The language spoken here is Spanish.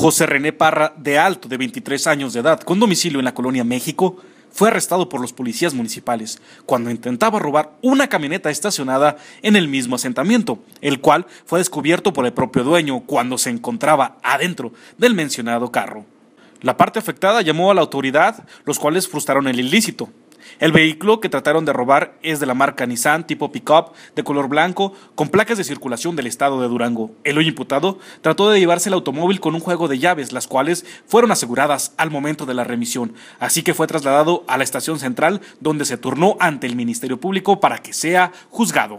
José René Parra de Alto, de 23 años de edad, con domicilio en la colonia México, fue arrestado por los policías municipales cuando intentaba robar una camioneta estacionada en el mismo asentamiento, el cual fue descubierto por el propio dueño cuando se encontraba adentro del mencionado carro. La parte afectada llamó a la autoridad, los cuales frustraron el ilícito, el vehículo que trataron de robar es de la marca Nissan tipo pickup de color blanco con placas de circulación del estado de Durango. El hoy imputado trató de llevarse el automóvil con un juego de llaves, las cuales fueron aseguradas al momento de la remisión, así que fue trasladado a la estación central donde se turnó ante el Ministerio Público para que sea juzgado.